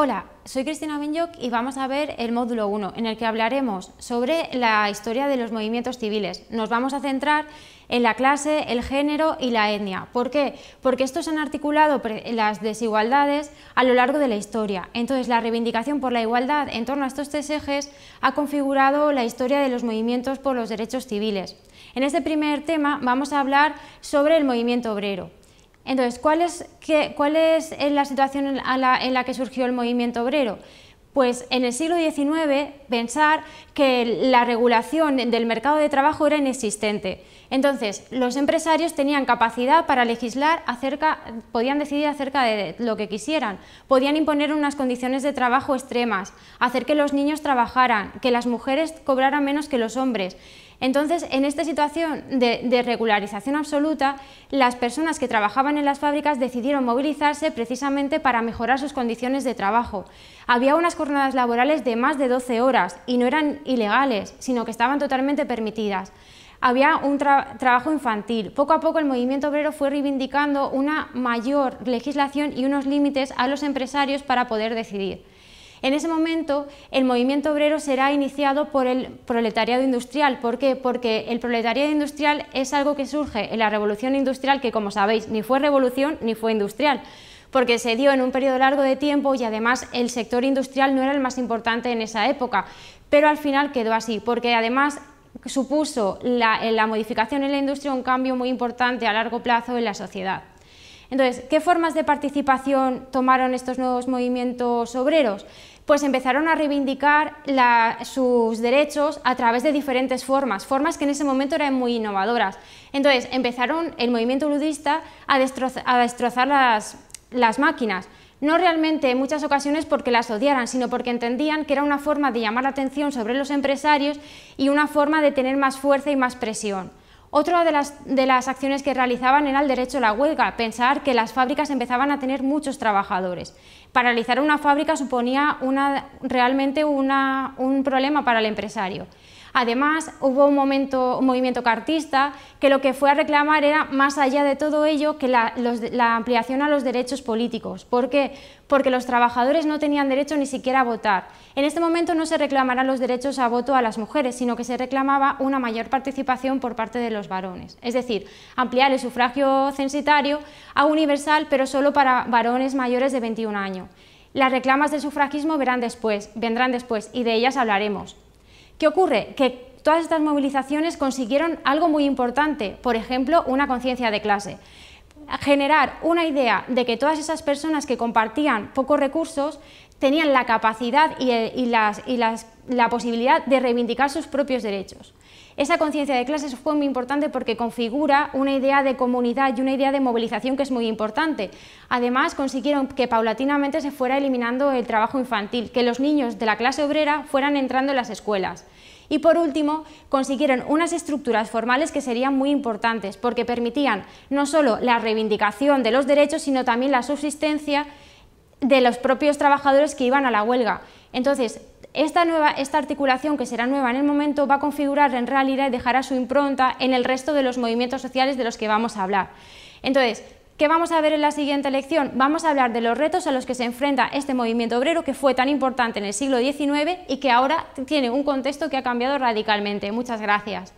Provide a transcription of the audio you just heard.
Hola, soy Cristina Minyoc y vamos a ver el módulo 1, en el que hablaremos sobre la historia de los movimientos civiles. Nos vamos a centrar en la clase, el género y la etnia. ¿Por qué? Porque estos han articulado las desigualdades a lo largo de la historia. Entonces, la reivindicación por la igualdad en torno a estos tres ejes ha configurado la historia de los movimientos por los derechos civiles. En este primer tema vamos a hablar sobre el movimiento obrero. Entonces, ¿cuál es, cuál es eh, la situación la, en la que surgió el movimiento obrero? Pues en el siglo XIX pensar que la regulación del mercado de trabajo era inexistente. Entonces, los empresarios tenían capacidad para legislar acerca, podían decidir acerca de lo que quisieran, podían imponer unas condiciones de trabajo extremas, hacer que los niños trabajaran, que las mujeres cobraran menos que los hombres, entonces, en esta situación de, regularización absoluta, las personas que trabajaban en las fábricas decidieron movilizarse precisamente para mejorar sus condiciones de trabajo. Había unas jornadas laborales de más de 12 horas y no eran ilegales, sino que estaban totalmente permitidas. Había un trabajo infantil. Poco a poco el movimiento obrero fue reivindicando una mayor legislación y unos límites a los empresarios para poder decidir. En ese momento, el movimiento obrero será iniciado por el proletariado industrial. ¿Por qué? Porque el proletariado industrial es algo que surge en la revolución industrial, que como sabéis, ni fue revolución ni fue industrial porque se dio en un periodo largo de tiempo y además el sector industrial no era el más importante en esa época, pero al final quedó así, porque además supuso la, la modificación en la industria un cambio muy importante a largo plazo en la sociedad. Entonces, ¿qué formas de participación tomaron estos nuevos movimientos obreros? pues empezaron a reivindicar sus derechos a través de diferentes formas, formas que en ese momento eran muy innovadoras. Entonces empezaron el movimiento ludista a, destrozar, las máquinas, no realmente en muchas ocasiones porque las odiaran, sino porque entendían que era una forma de llamar la atención sobre los empresarios y una forma de tener más fuerza y más presión. Otra de las, acciones que realizaban era el derecho a la huelga, pensar que las fábricas empezaban a tener muchos trabajadores. Paralizar una fábrica suponía realmente un problema para el empresario. Además, hubo un, movimiento cartista que lo que fue a reclamar era, más allá de todo ello, que la, ampliación a los derechos políticos. ¿Por qué? Porque los trabajadores no tenían derecho ni siquiera a votar. En este momento no se reclamarán los derechos a voto a las mujeres, sino que se reclamaba una mayor participación por parte de los varones. Es decir, ampliar el sufragio censitario a universal, pero solo para varones mayores de 21 años. Las reclamas del sufragismo verán después, vendrán después y de ellas hablaremos. ¿Qué ocurre? Que todas estas movilizaciones consiguieron algo muy importante, por ejemplo, una conciencia de clase. Generar una idea de que todas esas personas que compartían pocos recursos tenían la capacidad y, eh, la posibilidad de reivindicar sus propios derechos. Esa conciencia de clases fue muy importante porque configura una idea de comunidad y una idea de movilización que es muy importante. Además, consiguieron que paulatinamente se fuera eliminando el trabajo infantil, que los niños de la clase obrera fueran entrando en las escuelas. Y por último, consiguieron unas estructuras formales que serían muy importantes, porque permitían no solo la reivindicación de los derechos, sino también la subsistencia de los propios trabajadores que iban a la huelga. Entonces, esta, nueva, esta articulación, que será nueva en el momento, va a configurar en realidad y dejará su impronta en el resto de los movimientos sociales de los que vamos a hablar. Entonces, ¿Qué vamos a ver en la siguiente lección? Vamos a hablar de los retos a los que se enfrenta este movimiento obrero que fue tan importante en el siglo XIX y que ahora tiene un contexto que ha cambiado radicalmente. Muchas gracias.